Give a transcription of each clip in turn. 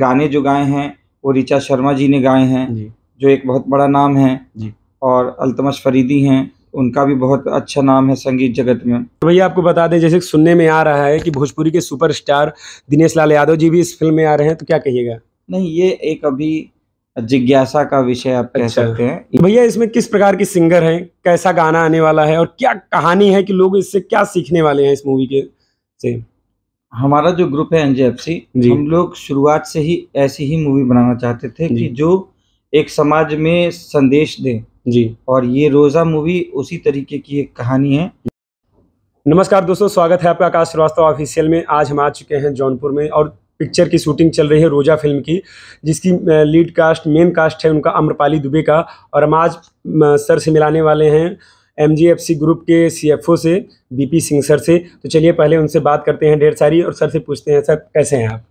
गाने जो गाए हैं वो ऋचा शर्मा जी ने गाए हैं जो एक बहुत बड़ा नाम है और अल्तमश फरीदी हैं उनका भी बहुत अच्छा नाम है संगीत जगत में तो भैया आपको बता दें जैसे सुनने में आ रहा है कि भोजपुरी के सुपरस्टार दिनेश लाल यादव जी भी इस फिल्म में आ रहे हैं तो क्या कहिएगा नहीं ये एक अभी जिज्ञासा का विषय आप कह अच्छा। सकते हैं तो भैया इसमें किस प्रकार के सिंगर हैं कैसा गाना आने वाला है और क्या कहानी है कि लोग इससे क्या सीखने वाले हैं इस मूवी के से हमारा जो ग्रुप है एनजेएफसी हम लोग शुरुआत से ही ऐसी ही मूवी बनाना चाहते थे कि जो एक समाज में संदेश दे जी और ये रोजा मूवी उसी तरीके की एक कहानी है नमस्कार दोस्तों स्वागत है आपका आकाश श्रीवास्तव ऑफिशियल में आज हम आ चुके हैं जौनपुर में और पिक्चर की शूटिंग चल रही है रोजा फिल्म की जिसकी लीड कास्ट मेन कास्ट है उनका अम्रपाली दुबे का और हम आज सर से मिलाने वाले हैं एम ग्रुप के सी से बी सिंह सर से तो चलिए पहले उनसे बात करते हैं ढेर सारी और सर से पूछते हैं सर कैसे हैं आप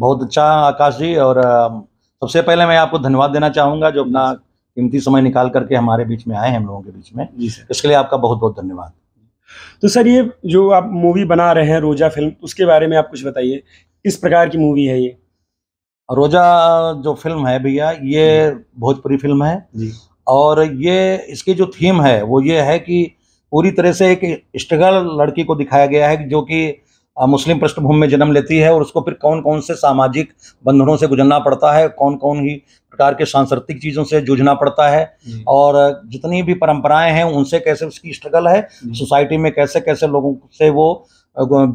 बहुत अच्छा आकाश जी और सबसे पहले मैं आपको धन्यवाद देना चाहूँगा जो अपना कीमती समय निकाल करके हमारे बीच में आए हैं हम लोगों के बीच में इसके लिए आपका बहुत बहुत धन्यवाद तो सर ये जो आप मूवी बना रहे हैं रोजा फिल्म उसके बारे में आप कुछ बताइए किस प्रकार की मूवी है ये रोजा जो फिल्म है भैया ये भोजपुरी फिल्म है और ये इसकी जो थीम है वो ये है कि पूरी तरह से एक स्ट्रगल लड़की को दिखाया गया है जो कि मुस्लिम पृष्ठभूमि में जन्म लेती है और उसको फिर कौन कौन से सामाजिक बंधनों से गुजरना पड़ता है कौन कौन ही प्रकार के सांस्कृतिक चीज़ों से जूझना पड़ता है और जितनी भी परंपराएं हैं उनसे कैसे उसकी स्ट्रगल है सोसाइटी में कैसे कैसे लोगों से वो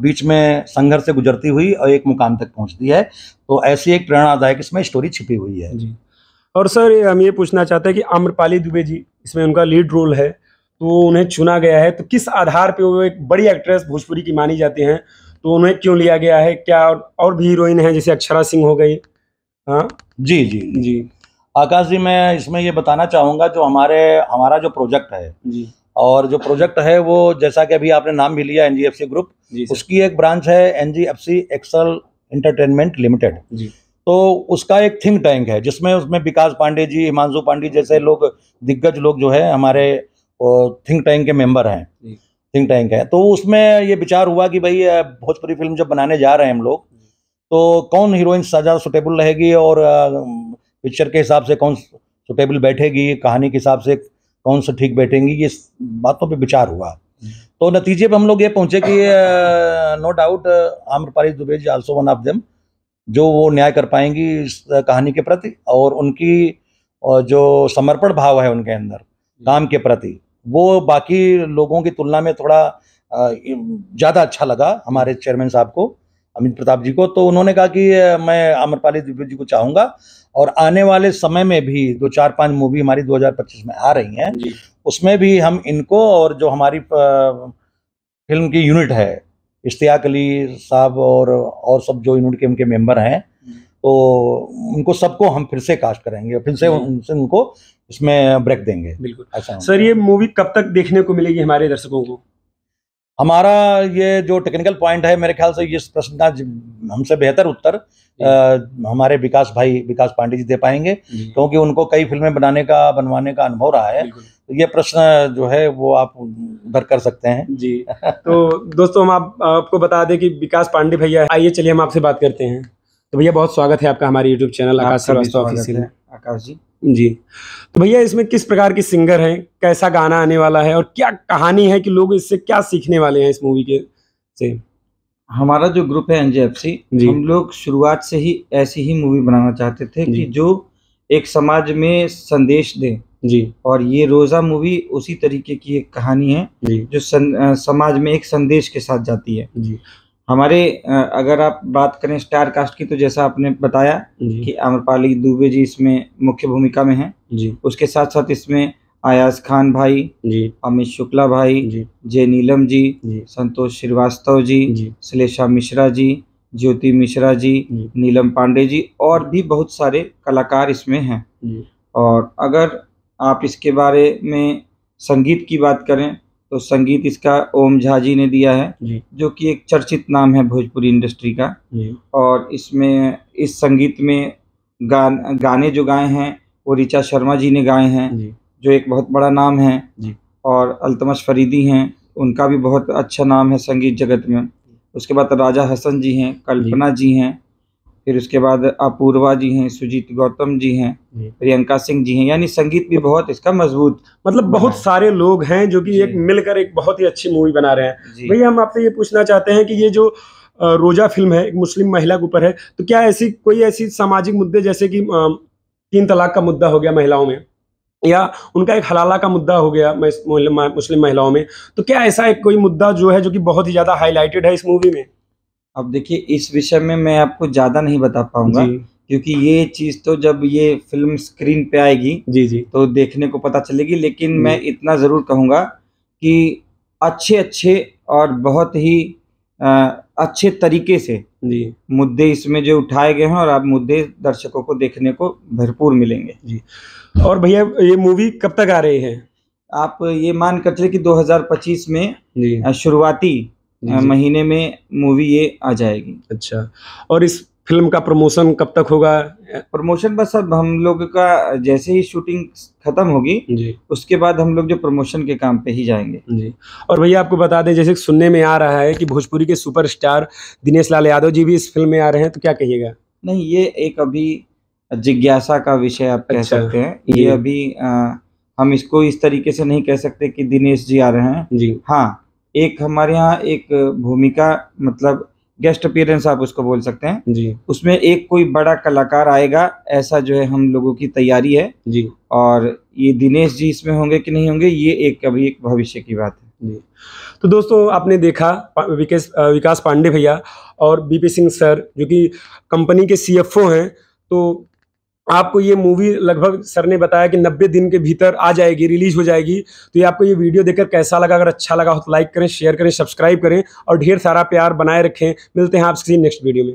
बीच में संघर्ष से गुजरती हुई और एक मुकाम तक पहुंचती है तो ऐसी एक प्रेरणादायक इसमें स्टोरी छिपी हुई है और सर हम ये पूछना चाहते हैं कि आम्रपाली दुबे जी इसमें उनका लीड रोल है तो उन्हें चुना गया है तो किस आधार पे वो एक बड़ी एक्ट्रेस भोजपुरी की मानी जाती हैं तो उन्हें क्यों लिया गया है क्या और, और भी हीरोइन हैं जैसे अक्षरा सिंह हो गई हाँ जी जी जी आकाश जी मैं इसमें ये बताना चाहूँगा जो हमारे हमारा जो प्रोजेक्ट है जी और जो प्रोजेक्ट है वो जैसा कि अभी आपने नाम भी लिया एन ग्रुप उसकी एक ब्रांच है N G Excel entertainment limited जी तो उसका एक थिंक टैंक है जिसमें उसमें विकास पांडे जी हिमांशु पांडे जैसे लोग दिग्गज लोग जो है हमारे थिंक टैंक के मेंबर हैं थिंक टैंक है तो उसमें ये विचार हुआ कि भाई भोजपुरी फिल्म जब बनाने जा रहे हैं हम लोग तो कौन हीरोइन ज़्यादा सुटेबल रहेगी और पिक्चर के हिसाब से कौन सुटेबल बैठेगी कहानी के हिसाब से कौन सा ठीक बैठेंगी ये बातों पे विचार हुआ तो नतीजे पे हम लोग ये पहुंचे कि no doubt Amrapali Dubey ji also one of them जो वो न्याय कर पाएंगी इस कहानी के प्रति और उनकी जो समर्पण भाव है उनके अंदर काम के प्रति वो बाकी लोगों की तुलना में थोड़ा ज़्यादा अच्छा लगा हमारे चेयरमैन साहब को अमित प्रताप जी को तो उन्होंने कहा कि मैं अमरपाली दिव्य जी को चाहूँगा और आने वाले समय में भी दो चार पांच मूवी हमारी 2025 में आ रही हैं उसमें भी हम इनको और जो हमारी फिल्म की यूनिट है इश्तियाक अली साहब और और सब जो यूनिट के उनके मेंबर हैं तो उनको सबको हम फिर से कास्ट करेंगे फिर से हम्म। उनसे उनको इसमें ब्रेक देंगे बिल्कुल अच्छा सर ये मूवी कब तक देखने को मिलेगी हमारे दर्शकों को हमारा ये जो टेक्निकल पॉइंट है मेरे ख्याल से इस प्रश्न का हमसे बेहतर उत्तर आ, हमारे विकास भाई विकास पांडे जी दे पाएंगे क्योंकि उनको कई फिल्में बनाने का बनवाने का अनुभव रहा है तो ये प्रश्न जो है वो आप उधर कर सकते हैं जी तो दोस्तों हम आप, आपको बता दें कि विकास पांडे भैया आइए चलिए हम आपसे बात करते हैं तो भैया बहुत स्वागत है आपका हमारे यूट्यूब चैनल आकाश श्रीवास्तव आकाश जी जी तो भैया इसमें किस प्रकार के सिंगर हैं कैसा गाना आने वाला है और क्या कहानी है कि लोग इससे क्या सीखने वाले हैं इस मूवी के से हमारा जो ग्रुप है एनजेएफसी हम लोग शुरुआत से ही ऐसी ही मूवी बनाना चाहते थे कि जो एक समाज में संदेश दे जी और ये रोजा मूवी उसी तरीके की एक कहानी है जो सन, आ, समाज में एक संदेश के साथ जाती है जी हमारे अगर आप बात करें स्टार कास्ट की तो जैसा आपने बताया कि आम्रपाली दुबे जी इसमें मुख्य भूमिका में हैं जी उसके साथ साथ इसमें आयाज खान भाई जी अमित शुक्ला भाई जी जय नीलम जी, जी संतोष श्रीवास्तव जी, जी श्लेषा मिश्रा जी ज्योति मिश्रा जी, जी नीलम पांडे जी और भी बहुत सारे कलाकार इसमें हैं और अगर आप इसके बारे में संगीत की बात करें तो संगीत इसका ओम झा जी ने दिया है जो कि एक चर्चित नाम है भोजपुरी इंडस्ट्री का और इसमें इस संगीत में गान गाने जो गाए हैं वो ऋचा शर्मा जी ने गाए हैं जो एक बहुत बड़ा नाम है और अल्तमश फरीदी हैं उनका भी बहुत अच्छा नाम है संगीत जगत में उसके बाद राजा हसन जी हैं कल्पना जी हैं फिर उसके बाद अपूर्वा जी हैं सुजीत गौतम जी हैं प्रियंका सिंह जी हैं यानी संगीत भी बहुत इसका मजबूत मतलब बहुत सारे लोग हैं जो कि एक मिलकर एक बहुत ही अच्छी मूवी बना रहे हैं भैया हम आपसे ये पूछना चाहते हैं कि ये जो रोजा फिल्म है एक मुस्लिम महिला के ऊपर है तो क्या ऐसी कोई ऐसी सामाजिक मुद्दे जैसे कि तीन तलाक का मुद्दा हो गया महिलाओं में या उनका एक हलाला का मुद्दा हो गया मुस्लिम महिलाओं में तो क्या ऐसा एक कोई मुद्दा जो है जो कि बहुत ही ज़्यादा हाईलाइटेड है इस मूवी में अब देखिए इस विषय में मैं आपको ज़्यादा नहीं बता पाऊंगा क्योंकि ये चीज़ तो जब ये फिल्म स्क्रीन पे आएगी जी जी तो देखने को पता चलेगी लेकिन मैं इतना ज़रूर कहूंगा कि अच्छे अच्छे और बहुत ही आ, अच्छे तरीके से जी मुद्दे इसमें जो उठाए गए हैं और आप मुद्दे दर्शकों को देखने को भरपूर मिलेंगे जी और भैया ये मूवी कब तक आ रही है आप ये मान कर चले कि 2025 में शुरुआती महीने में मूवी ये आ जाएगी अच्छा और इस फिल्म का प्रमोशन कब तक होगा प्रमोशन बस अब हम लोग का जैसे ही शूटिंग खत्म होगी जी उसके बाद हम लोग जो प्रमोशन के काम पे ही जाएंगे जी और भैया आपको बता दें जैसे सुनने में आ रहा है कि भोजपुरी के सुपरस्टार दिनेश लाल यादव जी भी इस फिल्म में आ रहे हैं तो क्या कहिएगा नहीं ये एक अभी जिज्ञासा का विषय आप कह अच्छा, सकते हैं ये अभी आ, हम इसको इस तरीके से नहीं कह सकते कि दिनेश जी आ रहे हैं जी हाँ एक हमारे यहाँ एक भूमिका मतलब गेस्ट अपियरेंस आप उसको बोल सकते हैं जी उसमें एक कोई बड़ा कलाकार आएगा ऐसा जो है हम लोगों की तैयारी है जी और ये दिनेश जी इसमें होंगे कि नहीं होंगे ये एक अभी एक भविष्य की बात है जी तो दोस्तों आपने देखा विकास विकास पांडे भैया और बीपी सिंह सर जो कि कंपनी के सीएफओ हैं तो आपको ये मूवी लगभग सर ने बताया कि 90 दिन के भीतर आ जाएगी रिलीज हो जाएगी तो ये आपको ये वीडियो देखकर कैसा लगा अगर अच्छा लगा हो तो लाइक करें शेयर करें सब्सक्राइब करें और ढेर सारा प्यार बनाए रखें मिलते हैं आपसे नेक्स्ट वीडियो में